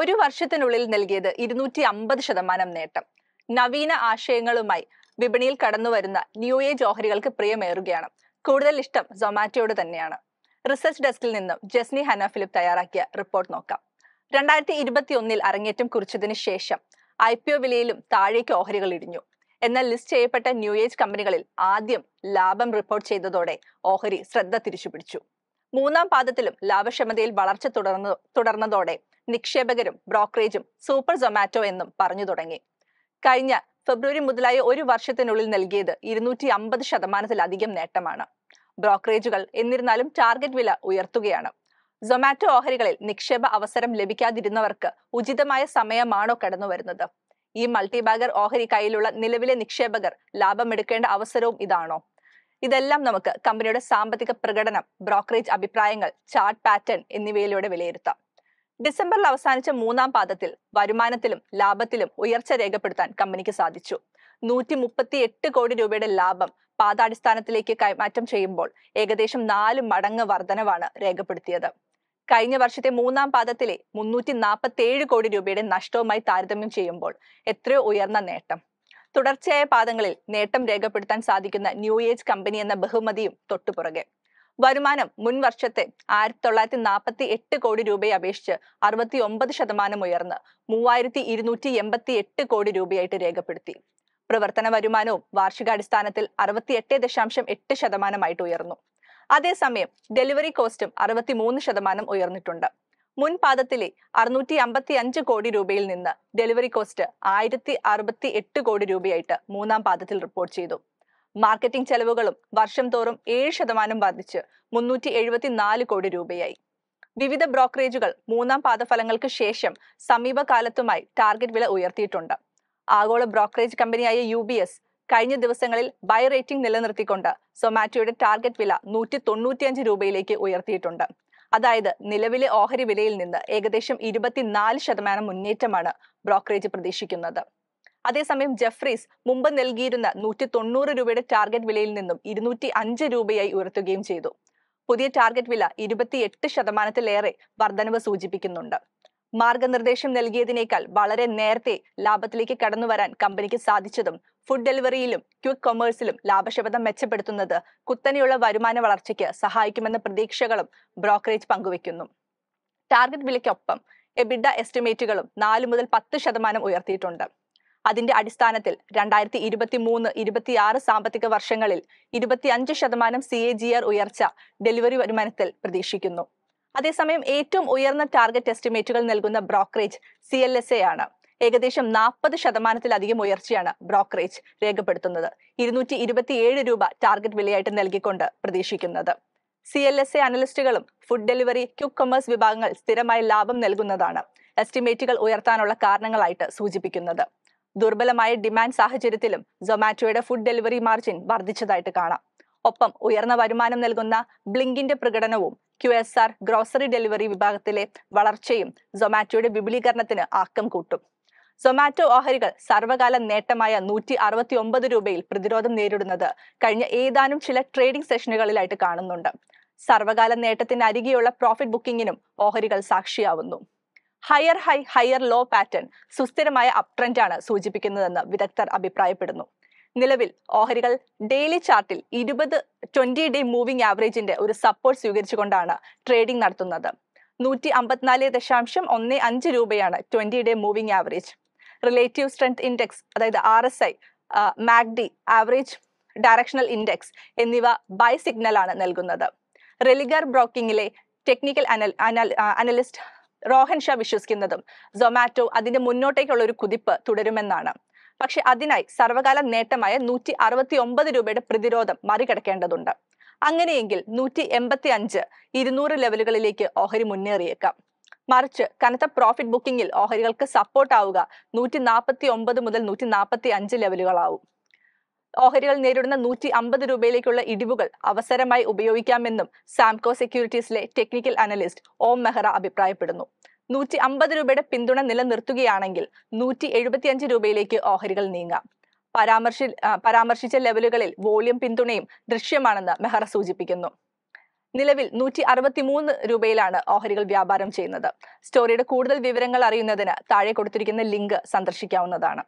ഒരു വർഷത്തിനുള്ളിൽ നൽകിയത് ഇരുന്നൂറ്റി അമ്പത് ശതമാനം നേട്ടം നവീന ആശയങ്ങളുമായി വിപണിയിൽ കടന്നു വരുന്ന ന്യൂ ഏജ് ഓഹരികൾക്ക് പ്രിയമേറുകയാണ് കൂടുതൽ ഇഷ്ടം സൊമാറ്റോയോട് തന്നെയാണ് റിസർച്ച് ഡെസ്കിൽ നിന്നും ജസ്നി ഹന ഫിലിപ്പ് തയ്യാറാക്കിയ റിപ്പോർട്ട് നോക്കാം രണ്ടായിരത്തി ഇരുപത്തി ഒന്നിൽ അരങ്ങേറ്റം കുറിച്ചതിന് ശേഷം ഐ പി ഒ വിലയിലും താഴേക്ക് ഓഹരികൾ ഇടിഞ്ഞു എന്നാൽ ലിസ്റ്റ് ചെയ്യപ്പെട്ട ന്യൂ ഏജ് കമ്പനികളിൽ ആദ്യം ലാഭം റിപ്പോർട്ട് ചെയ്തതോടെ ഓഹരി ശ്രദ്ധ തിരിച്ചുപിടിച്ചു മൂന്നാം പാദത്തിലും ലാഭക്ഷമതയിൽ വളർച്ച തുടർന്നു തുടർന്നതോടെ നിക്ഷേപകരും ബ്രോക്കറേജും സൂപ്പർ സൊമാറ്റോ എന്നും പറഞ്ഞു തുടങ്ങി കഴിഞ്ഞ ഫെബ്രുവരി മുതലായ ഒരു വർഷത്തിനുള്ളിൽ നൽകിയത് ഇരുന്നൂറ്റി അമ്പത് ശതമാനത്തിലധികം നേട്ടമാണ് ബ്രോക്കറേജുകൾ എന്നിരുന്നാലും ടാർഗറ്റ് വില ഉയർത്തുകയാണ് സൊമാറ്റോ ഓഹരികളിൽ നിക്ഷേപ അവസരം ലഭിക്കാതിരുന്നവർക്ക് ഉചിതമായ സമയമാണോ കടന്നു വരുന്നത് ഈ മൾട്ടിബാഗർ ഓഹരി കയ്യിലുള്ള നിലവിലെ നിക്ഷേപകർ ലാഭമെടുക്കേണ്ട അവസരവും ഇതാണോ ഇതെല്ലാം നമുക്ക് കമ്പനിയുടെ സാമ്പത്തിക പ്രകടനം ബ്രോക്കറേജ് അഭിപ്രായങ്ങൾ ചാർട്ട് പാറ്റേൺ എന്നിവയിലൂടെ വിലയിരുത്താം ഡിസംബറിൽ അവസാനിച്ച മൂന്നാം പാദത്തിൽ വരുമാനത്തിലും ലാഭത്തിലും ഉയർച്ച രേഖപ്പെടുത്താൻ കമ്പനിക്ക് സാധിച്ചു നൂറ്റി മുപ്പത്തി എട്ട് കോടി രൂപയുടെ ലാഭം പാതാടിസ്ഥാനത്തിലേക്ക് കൈമാറ്റം ചെയ്യുമ്പോൾ ഏകദേശം നാല് മടങ്ങ് വർധനവാണ് രേഖപ്പെടുത്തിയത് കഴിഞ്ഞ വർഷത്തെ മൂന്നാം പാദത്തിലെ മുന്നൂറ്റി നാൽപ്പത്തി ഏഴ് കോടി രൂപയുടെ നഷ്ടവുമായി താരതമ്യം ചെയ്യുമ്പോൾ എത്രയോ ഉയർന്ന നേട്ടം തുടർച്ചയായ പാദങ്ങളിൽ നേട്ടം രേഖപ്പെടുത്താൻ സാധിക്കുന്ന ന്യൂ ഏജ് കമ്പനി എന്ന ബഹുമതിയും തൊട്ടുപുറകെ വരുമാനം മുൻ വർഷത്തെ ആയിരത്തി തൊള്ളായിരത്തി നാൽപ്പത്തി എട്ട് കോടി രൂപയെ അപേക്ഷിച്ച് അറുപത്തി ഒമ്പത് ശതമാനം ഉയർന്ന് മൂവായിരത്തി ഇരുന്നൂറ്റി എൺപത്തി എട്ട് കോടി രൂപയായിട്ട് രേഖപ്പെടുത്തി പ്രവർത്തന വരുമാനവും വാർഷികാടിസ്ഥാനത്തിൽ അറുപത്തി എട്ട് ദശാംശം എട്ട് ശതമാനമായിട്ട് ഉയർന്നു അതേസമയം ഡെലിവറി കോസ്റ്റും അറുപത്തി മൂന്ന് ശതമാനം ഉയർന്നിട്ടുണ്ട് മുൻപാദത്തിലെ അറുന്നൂറ്റി അമ്പത്തി അഞ്ച് കോടി രൂപയിൽ നിന്ന് ഡെലിവറി കോസ്റ്റ് ആയിരത്തി അറുപത്തി എട്ട് കോടി രൂപയായിട്ട് മൂന്നാം പാദത്തിൽ റിപ്പോർട്ട് ചെയ്തു മാർക്കറ്റിംഗ് ചെലവുകളും വർഷം തോറും ഏഴ് ശതമാനം വർദ്ധിച്ച് മുന്നൂറ്റി എഴുപത്തിനാല് കോടി രൂപയായി വിവിധ ബ്രോക്കറേജുകൾ മൂന്നാം പാദഫലങ്ങൾക്ക് ശേഷം സമീപകാലത്തുമായി ടാർഗറ്റ് വില ഉയർത്തിയിട്ടുണ്ട് ആഗോള ബ്രോക്കറേജ് കമ്പനിയായ യു ബി എസ് കഴിഞ്ഞ ദിവസങ്ങളിൽ ബൈ റേറ്റിംഗ് നിലനിർത്തിക്കൊണ്ട് സൊമാറ്റോയുടെ ടാർഗറ്റ് വില നൂറ്റി തൊണ്ണൂറ്റിയഞ്ച് രൂപയിലേക്ക് ഉയർത്തിയിട്ടുണ്ട് അതായത് നിലവിലെ ഓഹരി വിലയിൽ നിന്ന് ഏകദേശം ഇരുപത്തിനാല് ശതമാനം മുന്നേറ്റമാണ് ബ്രോക്കറേജ് പ്രതീക്ഷിക്കുന്നത് അതേസമയം ജെഫ്രീസ് മുമ്പ് നൽകിയിരുന്ന നൂറ്റി തൊണ്ണൂറ് രൂപയുടെ ടാർഗറ്റ് വിലയിൽ നിന്നും ഇരുന്നൂറ്റി അഞ്ച് രൂപയായി ഉയർത്തുകയും ചെയ്തു പുതിയ ടാർഗറ്റ് വില ഇരുപത്തിയെട്ട് ശതമാനത്തിലേറെ വർധനവ് സൂചിപ്പിക്കുന്നുണ്ട് മാർഗനിർദ്ദേശം നൽകിയതിനേക്കാൾ വളരെ നേരത്തെ ലാഭത്തിലേക്ക് കടന്നുവരാൻ കമ്പനിക്ക് സാധിച്ചതും ഫുഡ് ഡെലിവറിയിലും ക്വിക്ക് കൊമേഴ്സിലും ലാഭക്ഷമത മെച്ചപ്പെടുത്തുന്നത് കുത്തനെയുള്ള വരുമാന വളർച്ചയ്ക്ക് സഹായിക്കുമെന്ന പ്രതീക്ഷകളും ബ്രോക്കറേജ് പങ്കുവയ്ക്കുന്നു ടാർഗറ്റ് വിലയ്ക്കൊപ്പം എബിഡ എസ്റ്റിമേറ്റുകളും നാല് മുതൽ പത്ത് ശതമാനം ഉയർത്തിയിട്ടുണ്ട് അതിന്റെ അടിസ്ഥാനത്തിൽ രണ്ടായിരത്തി ഇരുപത്തി മൂന്ന് ആറ് സാമ്പത്തിക വർഷങ്ങളിൽ ഇരുപത്തിയഞ്ച് ശതമാനം സി എ ജി ആർ ഉയർച്ച ഡെലിവറി വരുമാനത്തിൽ പ്രതീക്ഷിക്കുന്നു അതേസമയം ഏറ്റവും ഉയർന്ന ടാർഗറ്റ് എസ്റ്റിമേറ്റുകൾ നൽകുന്ന brokerage C L S A ആണ് ഏകദേശം നാൽപ്പത് ശതമാനത്തിലധികം ഉയർച്ചയാണ് ബ്രോക്കറേജ് രേഖപ്പെടുത്തുന്നത് ഇരുന്നൂറ്റി ഇരുപത്തിയേഴ് രൂപ ടാർഗറ്റ് വിലയായിട്ട് നൽകിക്കൊണ്ട് പ്രതീക്ഷിക്കുന്നത് സി എൽ എസ് എ അനലിസ്റ്റുകളും ഫുഡ് ഡെലിവറി ക്യുക്ക് കൊമേഴ്സ് വിഭാഗങ്ങൾ സ്ഥിരമായി ലാഭം നൽകുന്നതാണ് എസ്റ്റിമേറ്റുകൾ ഉയർത്താനുള്ള കാരണങ്ങളായിട്ട് സൂചിപ്പിക്കുന്നത് ദുർബലമായ ഡിമാൻഡ് സാഹചര്യത്തിലും സൊമാറ്റോയുടെ ഫുഡ് ഡെലിവറി മാർജിൻ വർദ്ധിച്ചതായിട്ട് കാണാം ഒപ്പം ഉയർന്ന വരുമാനം നൽകുന്ന ബ്ലിങ്കിന്റെ പ്രകടനവും Q S R grocery delivery വിഭാഗത്തിലെ വളർച്ചയും സൊമാറ്റോയുടെ വിപുലീകരണത്തിന് ആക്കം കൂട്ടും സൊമാറ്റോ ഓഹരികൾ സർവകാല നേട്ടമായ നൂറ്റി അറുപത്തി ഒമ്പത് രൂപയിൽ പ്രതിരോധം നേരിടുന്നത് കഴിഞ്ഞ ഏതാനും ചില ട്രേഡിംഗ് സെഷനുകളിലായിട്ട് കാണുന്നുണ്ട് സർവകാല നേട്ടത്തിന് അരികെയുള്ള പ്രോഫിറ്റ് ബുക്കിങ്ങിനും ഓഹരികൾ സാക്ഷിയാവുന്നു higher high higher low pattern സുസ്ഥിരമായ അപ് ട്രെൻഡ് ആണ് സൂചിപ്പിക്കുന്നതെന്ന് വിദഗ്ധർ അഭിപ്രായപ്പെടുന്നു നിലവിൽ ഓഹരികൾ ഡെയിലി ചാർട്ടിൽ ഇരുപത് ട്വന്റി ഡേ മൂവിംഗ് ആവറേജിന്റെ ഒരു സപ്പോർട്ട് സ്വീകരിച്ചുകൊണ്ടാണ് ട്രേഡിംഗ് നടത്തുന്നത് നൂറ്റി അമ്പത്തിനാല് ദശാംശം ഒന്ന് അഞ്ച് രൂപയാണ് twenty day moving average relative strength index അതായത് ആർ എസ് ഐ മാഗ്ഡി ആവറേജ് ഡയറക്ഷണൽ ഇൻഡെക്സ് എന്നിവ ബൈ സിഗ്നലാണ് നൽകുന്നത് റെലിഗർ ബ്രോക്കിംഗിലെ ടെക്നിക്കൽ അനൽ അനലിസ്റ്റ് റോഹൻ ഷാ വിശ്വസിക്കുന്നതും സൊമാറ്റോ അതിന്റെ മുന്നോട്ടേക്കുള്ള ഒരു കുതിപ്പ് തുടരുമെന്നാണ് പക്ഷെ അതിനായി സർവകാല നേട്ടമായ നൂറ്റി അറുപത്തി ഒമ്പത് രൂപയുടെ പ്രതിരോധം മറികടക്കേണ്ടതുണ്ട് അങ്ങനെയെങ്കിൽ നൂറ്റി എൺപത്തി അഞ്ച് ഇരുന്നൂറ് ലെവലുകളിലേക്ക് ഓഹരി മുന്നേറിയേക്കാം മറിച്ച് കനത്ത പ്രോഫിറ്റ് ബുക്കിംഗിൽ ഓഹരികൾക്ക് സപ്പോർട്ടാവുക നൂറ്റി നാൽപ്പത്തി ഒമ്പത് മുതൽ നൂറ്റി നാൽപ്പത്തി അഞ്ച് ലെവലുകളാവും ഓഹരികൾ നേരിടുന്ന നൂറ്റി അമ്പത് രൂപയിലേക്കുള്ള ഇടിവുകൾ അവസരമായി ഉപയോഗിക്കാമെന്നും സാംകോ സെക്യൂരിറ്റീസിലെ ടെക്നിക്കൽ അനലിസ്റ്റ് ഓം മെഹ്റ അഭിപ്രായപ്പെടുന്നു നൂറ്റി അമ്പത് രൂപയുടെ പിന്തുണ നിലനിർത്തുകയാണെങ്കിൽ നൂറ്റി എഴുപത്തിയഞ്ച് രൂപയിലേക്ക് ഓഹരികൾ നീങ്ങാം പരാമർശി പരാമർശിച്ച ലെവലുകളിൽ വോളിയം പിന്തുണയും ദൃശ്യമാണെന്ന് മെഹ്റ സൂചിപ്പിക്കുന്നു നിലവിൽ നൂറ്റി അറുപത്തിമൂന്ന് രൂപയിലാണ് ഓഹരികൾ വ്യാപാരം ചെയ്യുന്നത് സ്റ്റോറിയുടെ കൂടുതൽ വിവരങ്ങൾ അറിയുന്നതിന് താഴെ കൊടുത്തിരിക്കുന്ന ലിങ്ക് സന്ദർശിക്കാവുന്നതാണ്